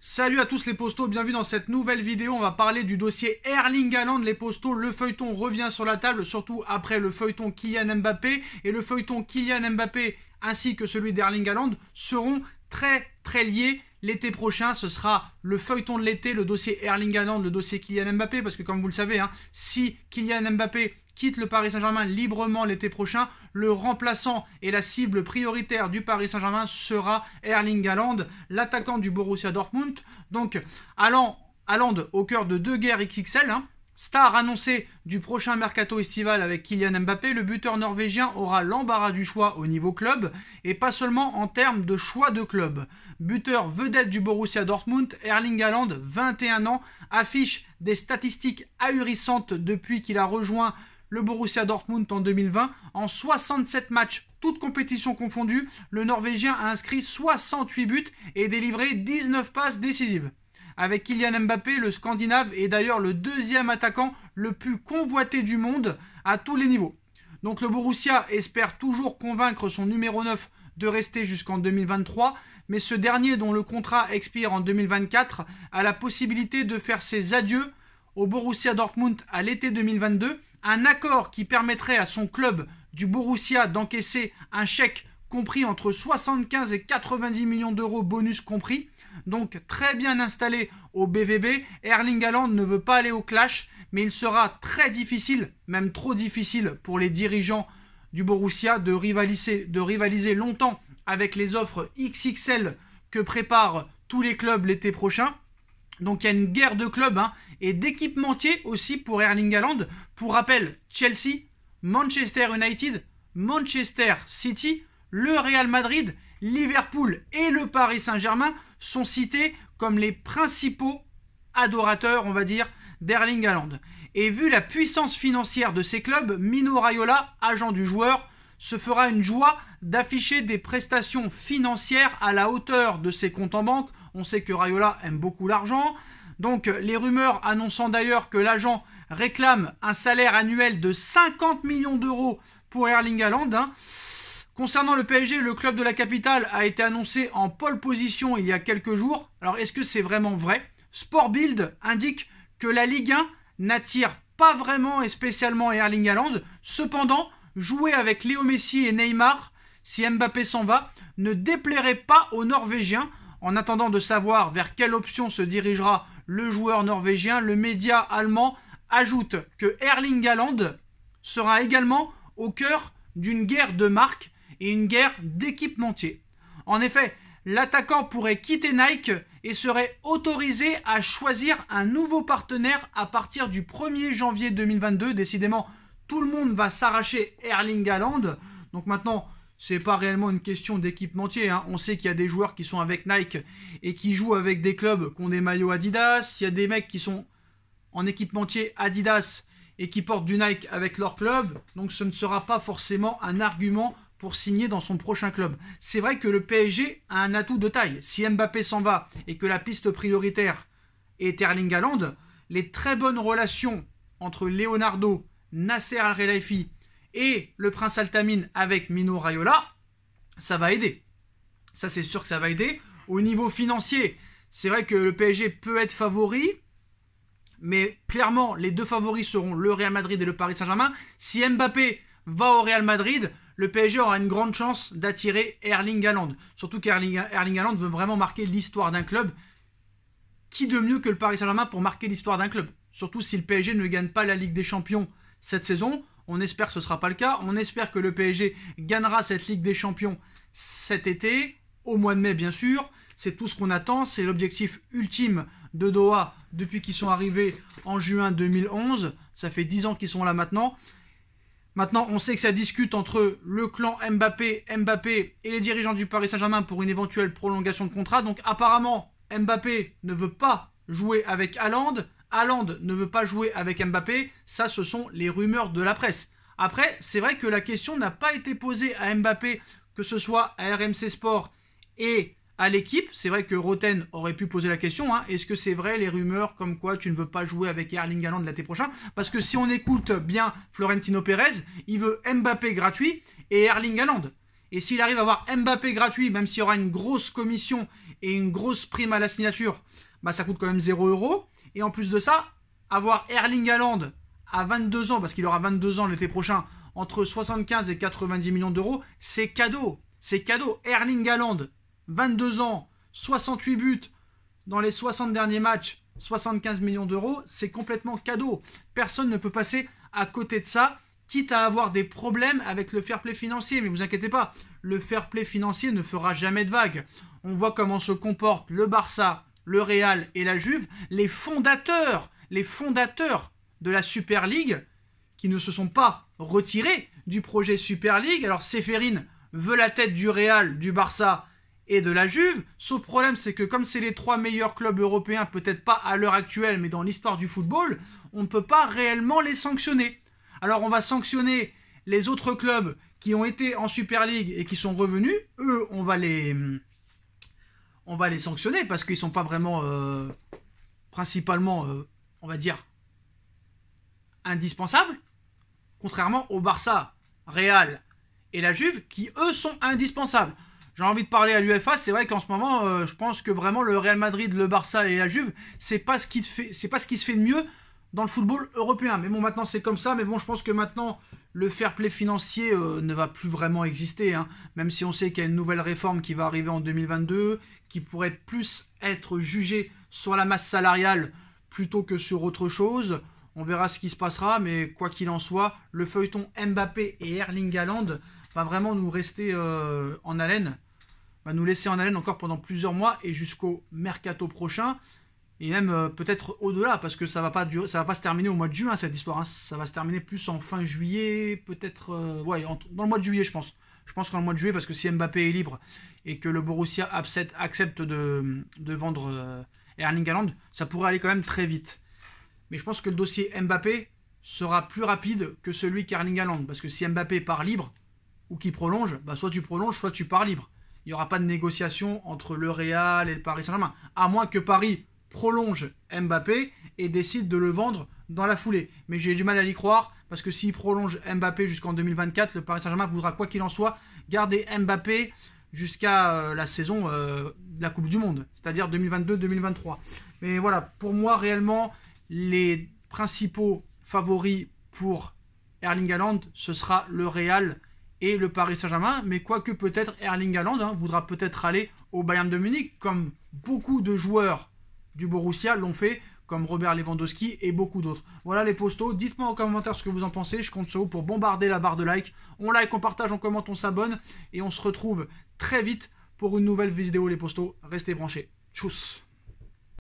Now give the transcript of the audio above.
Salut à tous les postaux, bienvenue dans cette nouvelle vidéo. On va parler du dossier Erling Haaland, les postaux, Le feuilleton revient sur la table, surtout après le feuilleton Kylian Mbappé. Et le feuilleton Kylian Mbappé ainsi que celui d'Erling Haaland seront très très liés l'été prochain. Ce sera le feuilleton de l'été, le dossier Erling Haaland, le dossier Kylian Mbappé. Parce que comme vous le savez, hein, si Kylian Mbappé quitte le Paris Saint-Germain librement l'été prochain. Le remplaçant et la cible prioritaire du Paris Saint-Germain sera Erling Haaland, l'attaquant du Borussia Dortmund. Donc, allant, au cœur de deux guerres XXL, hein. Star annoncé du prochain mercato estival avec Kylian Mbappé, le buteur norvégien aura l'embarras du choix au niveau club et pas seulement en termes de choix de club. Buteur vedette du Borussia Dortmund, Erling Haaland, 21 ans, affiche des statistiques ahurissantes depuis qu'il a rejoint le Borussia Dortmund en 2020. En 67 matchs, toutes compétitions confondues, le Norvégien a inscrit 68 buts et délivré 19 passes décisives. Avec Kylian Mbappé, le Scandinave est d'ailleurs le deuxième attaquant le plus convoité du monde à tous les niveaux. Donc le Borussia espère toujours convaincre son numéro 9 de rester jusqu'en 2023, mais ce dernier dont le contrat expire en 2024 a la possibilité de faire ses adieux au Borussia Dortmund à l'été 2022 un accord qui permettrait à son club du Borussia d'encaisser un chèque compris entre 75 et 90 millions d'euros bonus compris. Donc très bien installé au BVB, Erling Haaland ne veut pas aller au clash, mais il sera très difficile, même trop difficile pour les dirigeants du Borussia de rivaliser, de rivaliser longtemps avec les offres XXL que préparent tous les clubs l'été prochain. Donc il y a une guerre de clubs. Hein, et d'équipementiers aussi pour Erling Haaland. Pour rappel, Chelsea, Manchester United, Manchester City, le Real Madrid, Liverpool et le Paris Saint-Germain sont cités comme les principaux adorateurs, on va dire, d'Erling Haaland. Et vu la puissance financière de ces clubs, Mino Raiola, agent du joueur, se fera une joie d'afficher des prestations financières à la hauteur de ses comptes en banque. On sait que Raiola aime beaucoup l'argent, donc les rumeurs annonçant d'ailleurs que l'agent réclame un salaire annuel de 50 millions d'euros pour Erling Haaland. Hein. Concernant le PSG, le club de la capitale a été annoncé en pole position il y a quelques jours. Alors est-ce que c'est vraiment vrai Sport indique que la Ligue 1 n'attire pas vraiment et spécialement Erling Haaland. Cependant, jouer avec Léo Messi et Neymar, si Mbappé s'en va, ne déplairait pas aux Norvégiens. En attendant de savoir vers quelle option se dirigera le joueur norvégien, le média allemand ajoute que Erling Haaland sera également au cœur d'une guerre de marques et une guerre d'équipementiers. En effet, l'attaquant pourrait quitter Nike et serait autorisé à choisir un nouveau partenaire à partir du 1er janvier 2022. Décidément, tout le monde va s'arracher Erling Haaland. Donc maintenant, c'est pas réellement une question d'équipementier. Hein. On sait qu'il y a des joueurs qui sont avec Nike et qui jouent avec des clubs qui ont des maillots Adidas. Il y a des mecs qui sont en équipementier Adidas et qui portent du Nike avec leur club. Donc ce ne sera pas forcément un argument pour signer dans son prochain club. C'est vrai que le PSG a un atout de taille. Si Mbappé s'en va et que la piste prioritaire est Erling Haaland, les très bonnes relations entre Leonardo, Nasser Al-Khelaifi et le prince Altamine avec Mino Raiola, ça va aider. Ça, c'est sûr que ça va aider. Au niveau financier, c'est vrai que le PSG peut être favori, mais clairement, les deux favoris seront le Real Madrid et le Paris Saint-Germain. Si Mbappé va au Real Madrid, le PSG aura une grande chance d'attirer Erling Haaland. Surtout qu'Erling Erling Haaland veut vraiment marquer l'histoire d'un club. Qui de mieux que le Paris Saint-Germain pour marquer l'histoire d'un club Surtout si le PSG ne gagne pas la Ligue des Champions cette saison. On espère que ce ne sera pas le cas. On espère que le PSG gagnera cette Ligue des Champions cet été, au mois de mai bien sûr. C'est tout ce qu'on attend. C'est l'objectif ultime de Doha depuis qu'ils sont arrivés en juin 2011. Ça fait 10 ans qu'ils sont là maintenant. Maintenant, on sait que ça discute entre le clan Mbappé, Mbappé et les dirigeants du Paris Saint-Germain pour une éventuelle prolongation de contrat. Donc apparemment, Mbappé ne veut pas jouer avec Haaland. Haaland ne veut pas jouer avec Mbappé, ça ce sont les rumeurs de la presse. Après, c'est vrai que la question n'a pas été posée à Mbappé, que ce soit à RMC Sport et à l'équipe. C'est vrai que Roten aurait pu poser la question, hein. est-ce que c'est vrai les rumeurs comme quoi tu ne veux pas jouer avec Erling Haaland l'été prochain Parce que si on écoute bien Florentino Pérez, il veut Mbappé gratuit et Erling Haaland. Et s'il arrive à avoir Mbappé gratuit, même s'il y aura une grosse commission et une grosse prime à la signature, bah ça coûte quand même 0 euros. Et en plus de ça, avoir Erling Haaland à 22 ans, parce qu'il aura 22 ans l'été prochain, entre 75 et 90 millions d'euros, c'est cadeau. C'est cadeau. Erling Haaland, 22 ans, 68 buts dans les 60 derniers matchs, 75 millions d'euros, c'est complètement cadeau. Personne ne peut passer à côté de ça, quitte à avoir des problèmes avec le fair play financier. Mais vous inquiétez pas, le fair play financier ne fera jamais de vague on voit comment se comportent le Barça, le Real et la Juve, les fondateurs, les fondateurs de la Super League, qui ne se sont pas retirés du projet Super League. Alors Séphérine veut la tête du Real, du Barça et de la Juve. Sauf problème, c'est que comme c'est les trois meilleurs clubs européens, peut-être pas à l'heure actuelle, mais dans l'histoire du football, on ne peut pas réellement les sanctionner. Alors on va sanctionner les autres clubs qui ont été en Super League et qui sont revenus. Eux, on va les on va les sanctionner parce qu'ils sont pas vraiment, euh, principalement, euh, on va dire, indispensables. Contrairement au Barça, Real et la Juve qui, eux, sont indispensables. J'ai envie de parler à l'UFA, c'est vrai qu'en ce moment, euh, je pense que vraiment le Real Madrid, le Barça et la Juve, c'est pas ce qui c'est pas ce qui se fait de mieux dans le football européen. Mais bon, maintenant c'est comme ça. Mais bon, je pense que maintenant le fair play financier euh, ne va plus vraiment exister, hein. même si on sait qu'il y a une nouvelle réforme qui va arriver en 2022, qui pourrait plus être jugée sur la masse salariale plutôt que sur autre chose. On verra ce qui se passera, mais quoi qu'il en soit, le feuilleton Mbappé et Erling Haaland va vraiment nous rester euh, en haleine, va nous laisser en haleine encore pendant plusieurs mois et jusqu'au mercato prochain et même euh, peut-être au-delà, parce que ça va pas ça va pas se terminer au mois de juin cette histoire. Hein. Ça va se terminer plus en fin juillet, peut-être, euh, ouais, dans le mois de juillet, je pense. Je pense qu'en le mois de juillet, parce que si Mbappé est libre et que le Borussia accepte, accepte de, de, vendre euh, Erling Haaland, ça pourrait aller quand même très vite. Mais je pense que le dossier Mbappé sera plus rapide que celui qu'Erling Haaland, parce que si Mbappé part libre ou qui prolonge, bah, soit tu prolonges, soit tu pars libre. Il n'y aura pas de négociation entre le Real et le Paris Saint-Germain, à moins que Paris prolonge Mbappé et décide de le vendre dans la foulée. Mais j'ai du mal à y croire parce que s'il prolonge Mbappé jusqu'en 2024, le Paris Saint-Germain voudra quoi qu'il en soit garder Mbappé jusqu'à euh, la saison euh, de la Coupe du Monde, c'est-à-dire 2022-2023. Mais voilà, pour moi réellement, les principaux favoris pour Erling Haaland, ce sera le Real et le Paris Saint-Germain, mais quoique peut-être Erling Haaland hein, voudra peut-être aller au Bayern de Munich, comme beaucoup de joueurs du Borussia l'ont fait, comme Robert Lewandowski et beaucoup d'autres. Voilà les postos, dites-moi en commentaire ce que vous en pensez, je compte sur vous pour bombarder la barre de like. On like, on partage, on commente, on s'abonne, et on se retrouve très vite pour une nouvelle vidéo les postos. Restez branchés, tchuss